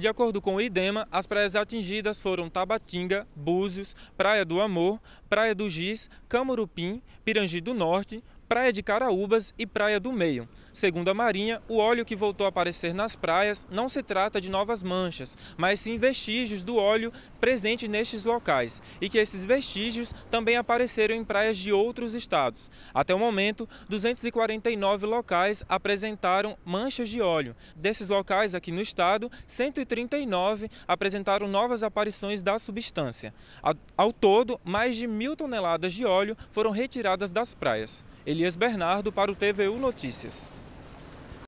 De acordo com o IDEMA, as praias atingidas foram Tabatinga, Búzios, Praia do Amor, Praia do Giz, Camurupim, Pirangi do Norte, Praia de Caraúbas e Praia do Meio. Segundo a Marinha, o óleo que voltou a aparecer nas praias não se trata de novas manchas, mas sim vestígios do óleo presente nestes locais e que esses vestígios também apareceram em praias de outros estados. Até o momento, 249 locais apresentaram manchas de óleo. Desses locais aqui no estado, 139 apresentaram novas aparições da substância. Ao todo, mais de mil toneladas de óleo foram retiradas das praias. Ele Elias Bernardo para o TVU Notícias.